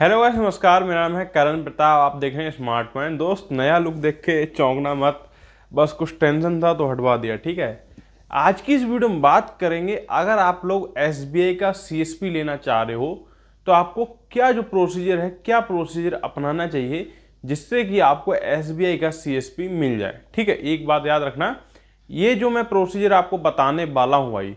hello guys नमस्कार मेरा नाम है करण प्रताप आप देख रहे हैं स्मार्ट पॉइंट दोस्त नया लुक देख के चौंकना मत बस कुछ टेंशन था तो हटवा दिया ठीक है आज की इस वीडियो में बात करेंगे अगर आप लोग एस का सी लेना चाह रहे हो तो आपको क्या जो प्रोसीजर है क्या प्रोसीजर अपनाना चाहिए जिससे कि आपको एस का सी मिल जाए ठीक है एक बात याद रखना ये जो मैं प्रोसीजर आपको बताने वाला हूँ भाई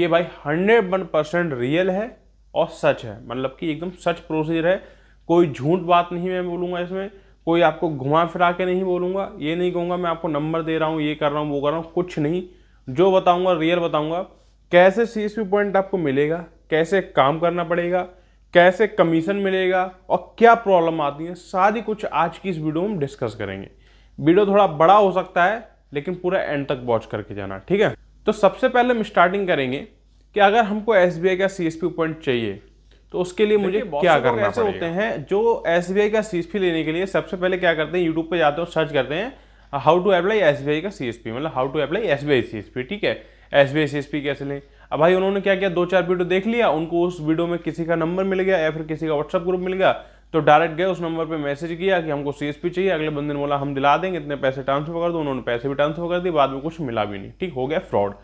ये भाई हंड्रेड वन परसेंट रियल है और सच है मतलब कि एकदम सच प्रोसीजर है कोई झूठ बात नहीं मैं बोलूँगा इसमें कोई आपको घुमा फिरा के नहीं बोलूँगा ये नहीं कहूँगा मैं आपको नंबर दे रहा हूँ ये कर रहा हूँ वो कर रहा हूँ कुछ नहीं जो बताऊँगा रियल बताऊँगा कैसे सी पॉइंट आपको मिलेगा कैसे काम करना पड़ेगा कैसे कमीशन मिलेगा और क्या प्रॉब्लम आती है सारी कुछ आज की इस वीडियो में डिस्कस करेंगे वीडियो थोड़ा बड़ा हो सकता है लेकिन पूरा एंड तक वॉच करके जाना ठीक है तो सबसे पहले हम स्टार्टिंग करेंगे कि अगर हमको एस का सी पॉइंट चाहिए तो उसके लिए मुझे क्या करना ऐसे होते हैं जो एस का सी लेने के लिए सबसे पहले क्या करते हैं यूट्यूब पर जाते हैं सर्च करते हैं हाउ टू अप्लाई एस का सी मतलब how to apply S B ठीक है एस बी एस कैसे लें अब भाई उन्होंने क्या किया दो चार वीडियो देख लिया उनको उस वीडियो में किसी का नंबर मिल गया या फिर किसी का व्हाट्सअप ग्रुप मिल गया तो डायरेक्ट गए उस नंबर पे मैसेज किया कि हमको सी चाहिए अगले बंदे ने बोला हम दिला देंगे इतने पैसे ट्रांसफर कर दो उन्होंने पैसे भी ट्रांसफर कर दिए बाद में कुछ मिला भी नहीं ठीक हो गया फ्रॉड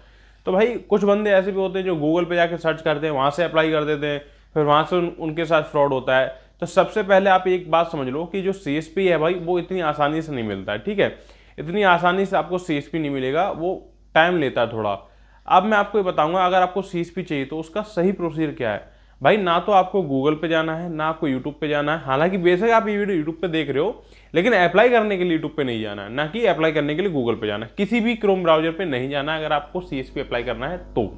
तो भाई कुछ बंदे ऐसे भी होते हैं जो गूगल पे जाके सर्च करते हैं वहाँ से अप्लाई कर देते हैं फिर वहाँ से उन, उनके साथ फ्रॉड होता है तो सबसे पहले आप एक बात समझ लो कि जो सी है भाई वो इतनी आसानी से नहीं मिलता है ठीक है इतनी आसानी से आपको सी नहीं मिलेगा वो टाइम लेता है थोड़ा अब मैं आपको ये बताऊंगा अगर आपको सी चाहिए तो उसका सही प्रोसीजर क्या है भाई ना तो आपको गूगल पे जाना है ना आपको यूट्यूब पे जाना है हालांकि बेशक आप ये वीडियो यूट्यूब पे देख रहे हो लेकिन अप्लाई करने के लिए यूट्यूब पे नहीं जाना है ना कि अप्लाई करने के लिए गूगल पे जाना है किसी भी क्रोम ब्राउजर पे नहीं जाना है अगर आपको सी अप्लाई करना है तो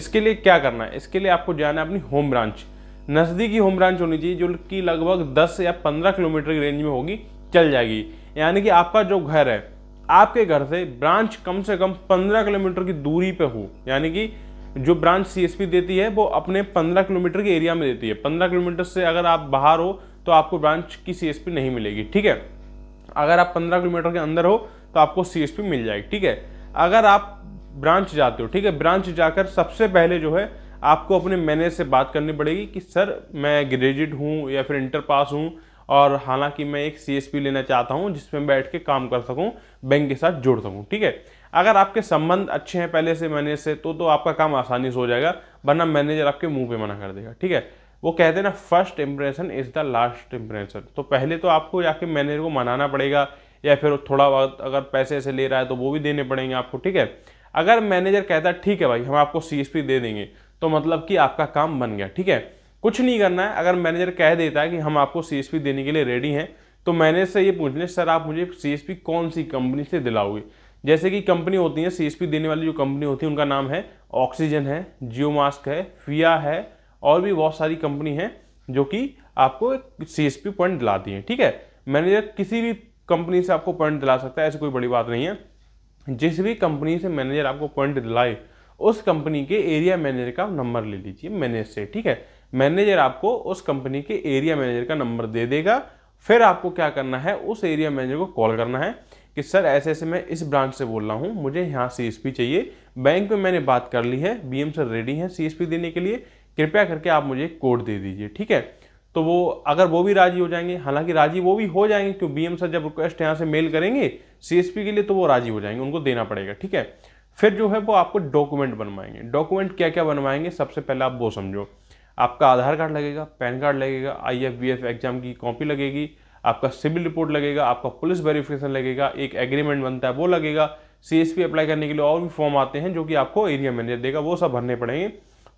इसके लिए क्या करना है इसके लिए आपको जाना है अपनी होम ब्रांच नज़दीकी होम ब्रांच होनी चाहिए जो कि लगभग दस या पंद्रह किलोमीटर की रेंज में होगी चल जाएगी यानी कि आपका जो घर है आपके घर से ब्रांच कम से कम पंद्रह किलोमीटर की दूरी पर हो यानी कि जो ब्रांच सी देती है वो अपने 15 किलोमीटर के एरिया में देती है 15 किलोमीटर से अगर आप बाहर हो तो आपको ब्रांच की सी नहीं मिलेगी ठीक है अगर आप 15 किलोमीटर के अंदर हो तो आपको सी मिल जाएगी ठीक है अगर आप ब्रांच जाते हो ठीक है ब्रांच जाकर सबसे पहले जो है आपको अपने मैनेजर से बात करनी पड़ेगी कि सर मैं ग्रेजुएट हूँ या फिर इंटर पास हूँ और हालांकि मैं एक सी लेना चाहता हूँ जिसमें बैठ के काम कर सकूँ बैंक के साथ जुड़ सकूँ ठीक है अगर आपके संबंध अच्छे हैं पहले से मैनेजर से तो तो आपका काम आसानी से हो जाएगा वरना मैनेजर आपके मुंह पे मना कर देगा ठीक है वो कहते हैं ना first impression is the last impression तो पहले तो आपको जाके मैनेजर को मनाना पड़ेगा या फिर थोड़ा बहुत अगर पैसे ऐसे ले रहा है तो वो भी देने पड़ेंगे आपको ठीक है अगर मैनेजर कहता है ठीक है भाई हम आपको सी दे देंगे तो मतलब कि आपका काम बन गया ठीक है कुछ नहीं करना है अगर मैनेजर कह देता है कि हम आपको सी देने के लिए रेडी हैं तो मैनेजर से ये पूछ लें सर आप मुझे सी कौन सी कंपनी से दिलाओगे जैसे कि कंपनी होती है सी देने वाली जो कंपनी होती है उनका नाम है ऑक्सीजन है जियो मास्क है फिया है और भी बहुत सारी कंपनी है जो कि आपको एक पी पॉइंट दिलाती है ठीक है मैनेजर किसी भी कंपनी से आपको पॉइंट दिला सकता है ऐसी कोई बड़ी बात नहीं है जिस भी कंपनी से मैनेजर आपको पॉइंट दिलाए उस कंपनी के एरिया मैनेजर का नंबर ले लीजिए मैनेजर से ठीक है मैनेजर आपको उस कंपनी के एरिया मैनेजर का नंबर दे देगा फिर आपको क्या करना है उस एरिया मैनेजर को कॉल करना है कि सर ऐसे ऐसे मैं इस ब्रांच से बोल रहा हूँ मुझे यहाँ सी चाहिए बैंक में मैंने बात कर ली है बी सर रेडी हैं सी देने के लिए कृपया करके आप मुझे कोड दे दीजिए ठीक है तो वो अगर वो भी राजी हो जाएंगे हालांकि राजी वो भी हो जाएंगे क्योंकि बी सर जब रिक्वेस्ट यहाँ से मेल करेंगे सी के लिए तो वो राजी हो जाएंगे उनको देना पड़ेगा ठीक है फिर जो है वो आपको डॉक्यूमेंट बनवाएंगे डॉक्यूमेंट क्या क्या बनवाएंगे सबसे पहले आप वो समझो आपका आधार कार्ड लगेगा पैन कार्ड लगेगा I F B F exam की कॉपी लगेगी आपका सिविल रिपोर्ट लगेगा आपका पुलिस वेरिफिकेशन लगेगा एक एग्रीमेंट बनता है वो लगेगा सीएसपी अप्लाई करने के लिए और भी फॉर्म आते हैं जो कि आपको एरिया मैनेजर देगा वो सब भरने पड़ेंगे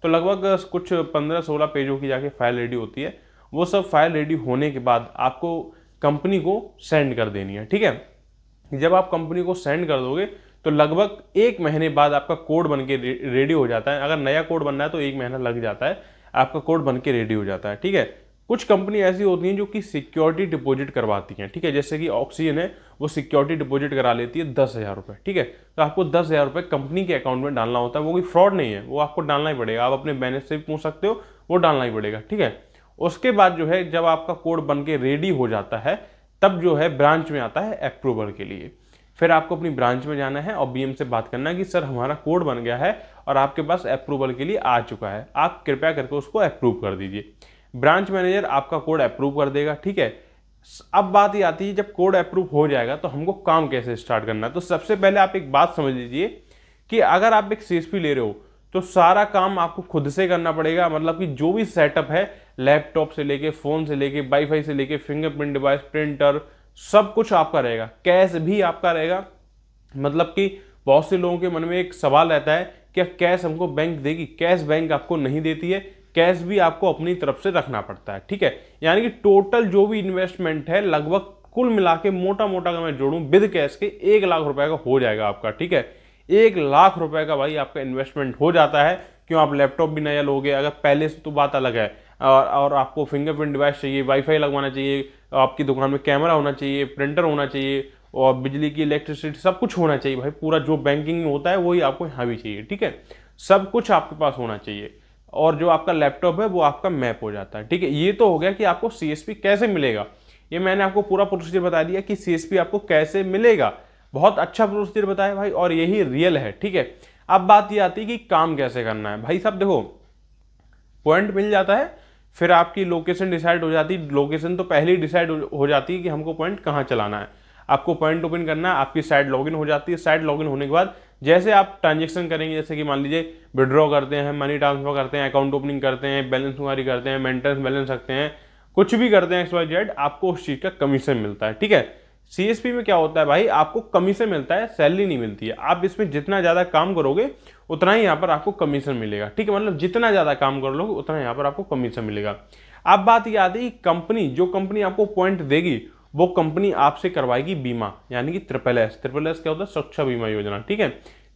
तो लगभग कुछ पंद्रह सोलह पेजों की जाके फाइल रेडी होती है वो सब फाइल रेडी होने के बाद आपको कंपनी को सेंड कर देनी है ठीक है जब आप कंपनी को सेंड कर दोगे तो लगभग एक महीने बाद आपका कोड बन के रेडी हो जाता है अगर नया कोड बनना है तो एक महीना लग जाता है आपका कोड बन के रेडी हो जाता है ठीक है कुछ कंपनी ऐसी होती हैं जो कि सिक्योरिटी डिपॉजिट करवाती हैं ठीक है जैसे कि ऑक्सीजन है वो सिक्योरिटी डिपॉजिट करा लेती है दस हज़ार रुपये ठीक है तो आपको दस हज़ार रुपये कंपनी के अकाउंट में डालना होता है वो कोई फ्रॉड नहीं है वो आपको डालना ही पड़ेगा आप अपने मैनेज से भी पूछ सकते हो वो डालना ही पड़ेगा ठीक है उसके बाद जो है जब आपका कोड बन के रेडी हो जाता है तब जो है ब्रांच में आता है अप्रूवल के लिए फिर आपको अपनी ब्रांच में जाना है और बीएम से बात करना है कि सर हमारा कोड बन गया है और आपके पास अप्रूवल के लिए आ चुका है आप कृपया करके उसको अप्रूव कर दीजिए ब्रांच मैनेजर आपका कोड अप्रूव कर देगा ठीक है अब बात ये आती है जब कोड अप्रूव हो जाएगा तो हमको काम कैसे स्टार्ट करना है तो सबसे पहले आप एक बात समझ लीजिए कि अगर आप एक सी ले रहे हो तो सारा काम आपको खुद से करना पड़ेगा मतलब कि जो भी सेटअप है लैपटॉप से लेके फ़ोन से लेके वाईफाई से लेके फिंगरप्रिंट डिवाइस प्रिंटर सब कुछ आपका रहेगा कैश भी आपका रहेगा मतलब कि बहुत से लोगों के मन में एक सवाल रहता है क्या कैश हमको बैंक देगी कैश बैंक आपको नहीं देती है कैश भी आपको अपनी तरफ से रखना पड़ता है ठीक है यानी कि टोटल जो भी इन्वेस्टमेंट है लगभग कुल मिला के मोटा मोटा अगर मैं जोड़ू विद कैश के एक लाख रुपए का हो जाएगा आपका ठीक है एक लाख रुपए का भाई आपका इन्वेस्टमेंट हो जाता है क्यों आप लैपटॉप भी नया लोगे अगर पहले से तो बात अलग है और और आपको फिंगरप्रिंट डिवाइस चाहिए वाईफाई लगवाना चाहिए आपकी दुकान में कैमरा होना चाहिए प्रिंटर होना चाहिए और बिजली की इलेक्ट्रिसिटी सब कुछ होना चाहिए भाई पूरा जो बैंकिंग में होता है वही आपको यहाँ भी चाहिए ठीक है सब कुछ आपके पास होना चाहिए और जो आपका लैपटॉप है वो आपका मैप हो जाता है ठीक है ये तो हो गया कि आपको सी कैसे मिलेगा ये मैंने आपको पूरा प्रोसीजर बता दिया कि सी आपको कैसे मिलेगा बहुत अच्छा प्रोसीजर बताया भाई और यही रियल है ठीक है अब बात ये आती है कि काम कैसे करना है भाई साहब देखो पॉइंट मिल जाता है फिर आपकी लोकेशन डिसाइड हो जाती लोकेशन तो पहले ही डिसाइड हो जाती है कि हमको पॉइंट कहाँ चलाना है आपको पॉइंट ओपन करना है आपकी साइट लॉगिन हो जाती है साइट लॉगिन होने के बाद जैसे आप ट्रांजेक्शन करेंगे जैसे कि मान लीजिए विड्रॉ करते हैं मनी ट्रांसफर करते हैं अकाउंट ओपनिंग करते हैं बैलेंस वारी करते हैं मेंटेनेंस बैलेंस रखते हैं कुछ भी करते हैं एक्स वाई जेड आपको उस चीज़ का कमीशन मिलता है ठीक है सी में क्या होता है भाई आपको कमीशन मिलता है सैलरी नहीं मिलती है आप इसमें जितना ज़्यादा काम करोगे उतना ही यहाँ पर आपको कमीशन मिलेगा ठीक है मतलब जितना ज़्यादा काम कर लोगे उतना यहाँ पर आपको कमीशन मिलेगा अब बात यह आती है कंपनी जो कंपनी आपको पॉइंट देगी वो कंपनी आपसे करवाएगी बीमा यानी कि ट्रिपल एस ट्रिपल एस क्या होता है सुरक्षा बीमा योजना ठीक है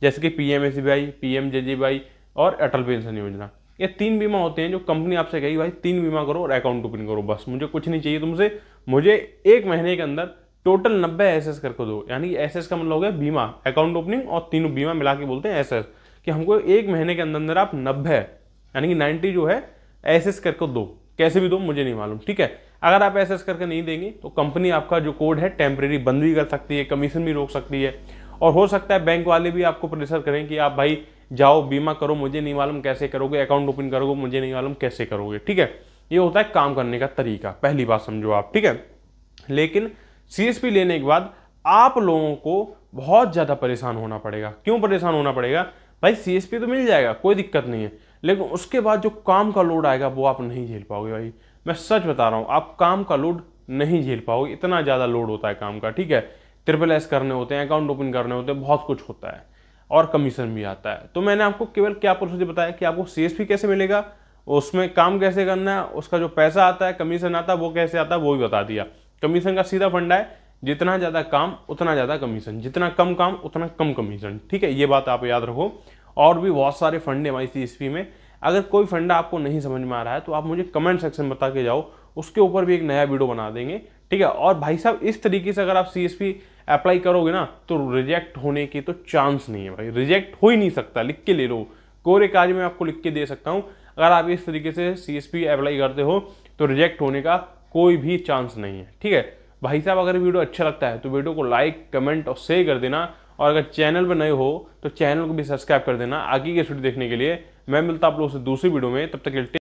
जैसे कि P M S B I P M J और अटल पेंशन योजना ये तीन बीमा होते हैं जो कंपनी आपसे कहेगी भाई तीन बीमा करो और अकाउंट ओपन करो बस मुझे कुछ नहीं चाहिए तुमसे मुझे एक महीने के अंदर टोटल नब्बे एस करके दो यानी एस एस का मतलब हो गया बीमा अकाउंट ओपनिंग और तीनों बीमा मिला के बोलते हैं एस एस कि हमको एक महीने के अंदर अंदर आप नब्बे यानी कि नाइन्टी जो है एस एस करके दो कैसे भी दो मुझे नहीं मालूम ठीक है अगर आप ऐसा करके नहीं देंगे तो कंपनी आपका जो कोड है टेम्प्रेरी बंद भी कर सकती है कमीशन भी रोक सकती है और हो सकता है बैंक वाले भी आपको प्रेशर करें कि आप भाई जाओ बीमा करो मुझे नहीं मालूम कैसे करोगे अकाउंट ओपन करोगे मुझे नहीं मालूम कैसे करोगे ठीक है ये होता है काम करने का तरीका पहली बात समझो आप ठीक है लेकिन सी लेने के बाद आप लोगों को बहुत ज़्यादा परेशान होना पड़ेगा क्यों परेशान होना पड़ेगा भाई सी तो मिल जाएगा कोई दिक्कत नहीं है लेकिन उसके बाद जो काम का लोड आएगा वो आप नहीं झेल पाओगे भाई मैं सच बता रहा हूँ आप काम का लोड नहीं झेल पाओगे इतना ज़्यादा लोड होता है काम का ठीक है ट्रिपल एस करने होते हैं अकाउंट ओपन करने होते हैं बहुत कुछ होता है और कमीशन भी आता है तो मैंने आपको केवल क्या प्रोसेस बताया कि आपको सेस भी कैसे मिलेगा उसमें काम कैसे करना है उसका जो पैसा आता है कमीशन आता है वो कैसे आता है वो भी बता दिया कमीशन का सीधा फंडा है जितना ज़्यादा काम उतना ज़्यादा कमीशन जितना कम काम उतना कम कमीशन ठीक है ये बात आप याद रखो और भी बहुत सारे फंडे हमारी सी में अगर कोई फंडा आपको नहीं समझ में आ रहा है तो आप मुझे कमेंट सेक्शन बता के जाओ उसके ऊपर भी एक नया वीडियो बना देंगे ठीक है और भाई साहब इस तरीके से अगर आप सी अप्लाई करोगे ना तो रिजेक्ट होने के तो चांस नहीं है भाई रिजेक्ट हो ही नहीं सकता लिख के ले लो कोरे कार्य में आपको लिख के दे सकता हूँ अगर आप इस तरीके से सी अप्लाई करते हो तो रिजेक्ट होने का कोई भी चांस नहीं है ठीक है भाई साहब अगर वीडियो अच्छा लगता है तो वीडियो को लाइक कमेंट और शेयर कर देना और अगर चैनल पर नए हो तो चैनल को भी सब्सक्राइब कर देना आगे की छुट्टी देखने के लिए मैं मिलता आप लोगों से दूसरी वीडियो में तब तक